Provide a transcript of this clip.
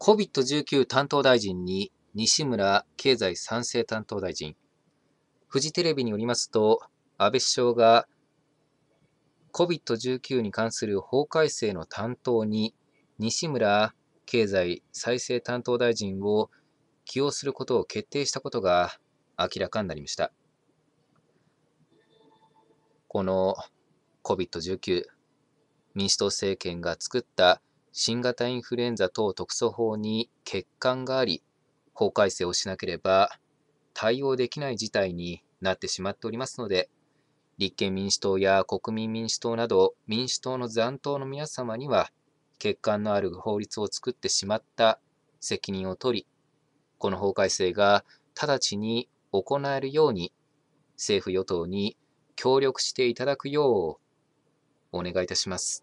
COVID-19 担当大臣に西村経済賛成担当大臣。フジテレビによりますと、安倍首相が COVID-19 に関する法改正の担当に西村経済再生担当大臣を起用することを決定したことが明らかになりました。この COVID-19 民主党政権が作った新型インフルエンザ等特措法に欠陥があり、法改正をしなければ対応できない事態になってしまっておりますので、立憲民主党や国民民主党など民主党の残党の皆様には、欠陥のある法律を作ってしまった責任を取り、この法改正が直ちに行えるように、政府・与党に協力していただくようお願いいたします。